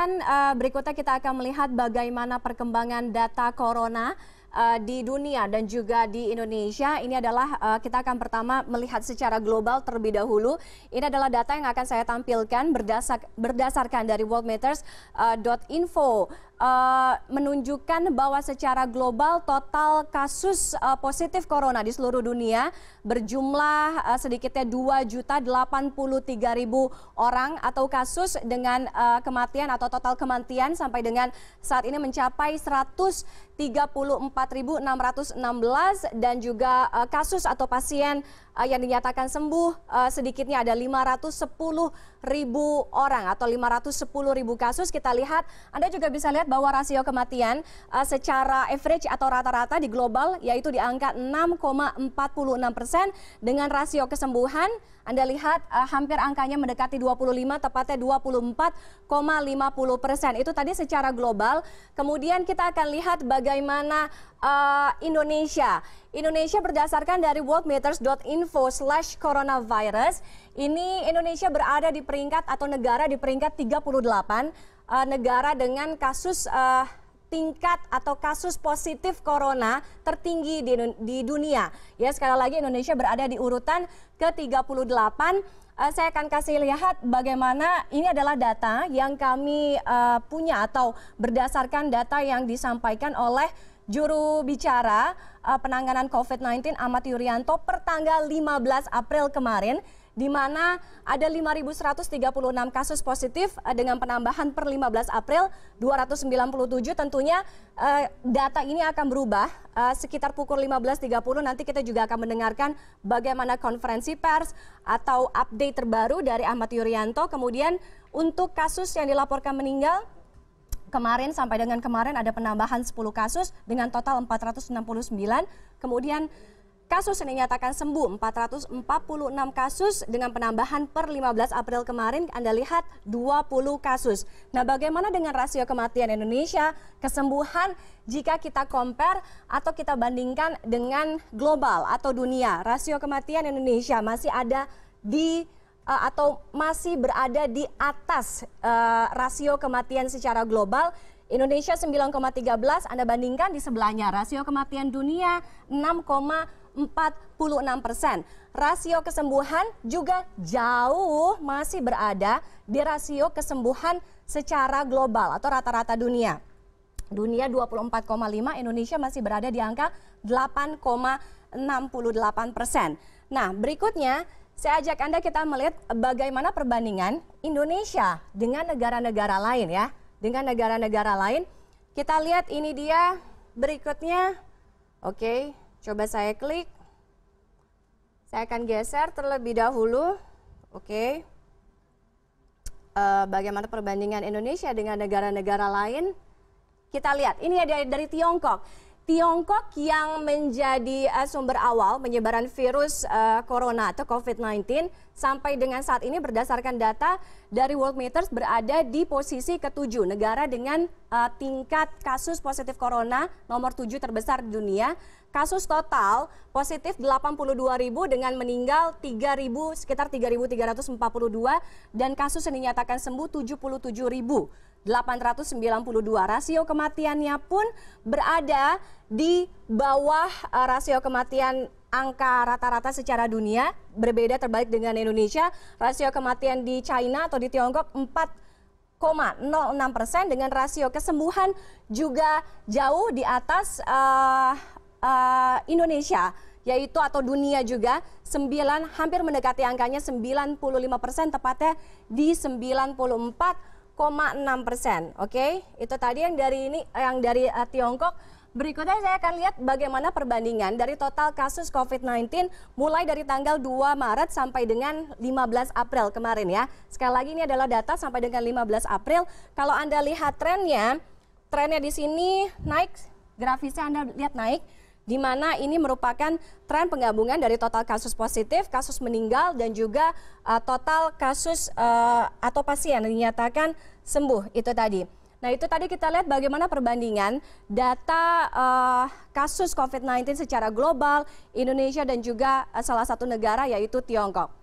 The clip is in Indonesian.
akan uh, eh, berikutnya kita akan melihat bagaimana perkembangan data corona uh, di dunia dan juga di Indonesia. Ini adalah uh, kita akan pertama melihat secara global terlebih dahulu. Ini adalah data yang akan saya tampilkan berdasar berdasarkan dari worldmeters.info. Uh, uh, menunjukkan bahwa secara global total kasus uh, positif corona di seluruh dunia berjumlah uh, sedikitnya 2.083.000 orang atau kasus dengan uh, kematian atau total kematian sampai dengan saat ini mencapai 134.616 dan juga uh, kasus atau pasien uh, yang dinyatakan sembuh uh, sedikitnya ada 510.000 orang atau 510.000 kasus kita lihat Anda juga bisa lihat bahwa rasio kematian uh, secara average atau rata-rata di global yaitu di angka 6,46 persen dengan rasio kesembuhan Anda lihat uh, hampir angkanya mendekati 25 tepatnya 24,50 persen itu tadi secara global. Kemudian kita akan lihat bagaimana uh, Indonesia. Indonesia berdasarkan dari worldmeters.info slash coronavirus, ini Indonesia berada di peringkat atau negara di peringkat 38 uh, negara dengan kasus uh, tingkat atau kasus positif corona tertinggi di, di dunia. Ya, sekali lagi Indonesia berada di urutan ke-38. Uh, eh, saya akan kasih lihat bagaimana ini adalah data yang kami uh, punya atau berdasarkan data yang disampaikan oleh juru bicara penanganan COVID-19 Ahmad Yuryanto per tanggal 15 April kemarin di mana ada 5.136 kasus positif eh, dengan penambahan per 15 April 297 tentunya eh, data ini akan berubah eh, sekitar pukul 15.30 nanti kita juga akan mendengarkan bagaimana konferensi pers atau update terbaru dari Ahmad Yuryanto kemudian untuk kasus yang dilaporkan meninggal kemarin sampai dengan kemarin ada penambahan 10 kasus dengan total 469 kemudian Kasus ini nyatakan sembuh 446 kasus dengan penambahan per 15 April kemarin Anda lihat 20 kasus. Nah bagaimana dengan rasio kematian Indonesia kesembuhan jika kita compare atau kita bandingkan dengan global atau dunia? Rasio kematian Indonesia masih ada di eh, atau masih berada di atas uh, rasio kematian secara global. Indonesia 9,13 Anda bandingkan di sebelahnya rasio kematian dunia 46 persen. Rasio kesembuhan juga jauh masih berada di rasio kesembuhan secara global atau rata-rata dunia. Dunia 24,5, Indonesia masih berada di angka 8,68 persen. Nah, berikutnya saya ajak Anda kita melihat bagaimana perbandingan Indonesia dengan negara-negara lain ya. Dengan negara-negara lain, kita lihat ini dia berikutnya. Oke, okay. Coba saya klik. Saya akan geser terlebih dahulu. Oke. Okay. Uh, eh, bagaimana perbandingan Indonesia dengan negara-negara lain? Kita lihat. Ini ada dari Tiongkok. Tiongkok yang menjadi uh, sumber awal penyebaran virus uh, corona atau COVID-19 sampai dengan saat ini berdasarkan data dari World Meters berada di posisi ketujuh negara dengan uh, tingkat kasus positif corona nomor 7 terbesar di dunia. Kasus total positif 82.000 dengan meninggal 3.000 sekitar 3.342 dan kasus yang dinyatakan sembuh 77.892. Rasio kematiannya pun berada di bawah eh, rasio kematian angka rata-rata secara dunia berbeda terbalik dengan Indonesia. Rasio kematian di China atau di Tiongkok 4 persen dengan rasio kesembuhan juga jauh di atas uh, uh, Indonesia yaitu atau dunia juga 9 hampir mendekati angkanya 95 persen tepatnya di 94,6 persen. Oke, okay? itu tadi yang dari ini yang dari uh, Tiongkok. Berikutnya saya akan lihat bagaimana perbandingan dari total kasus COVID-19 mulai dari tanggal 2 Maret sampai dengan 15 April kemarin ya. Sekali lagi ini adalah data sampai dengan 15 April. Kalau Anda lihat trennya, trennya di sini naik, grafisnya Anda lihat naik di mana ini merupakan tren penggabungan dari total kasus positif, kasus meninggal, dan juga uh, total kasus uh, atau pasien yang dinyatakan sembuh. Itu tadi. Nah itu tadi kita lihat bagaimana perbandingan data uh, kasus COVID-19 secara global, Indonesia dan juga eh, salah satu negara yaitu Tiongkok.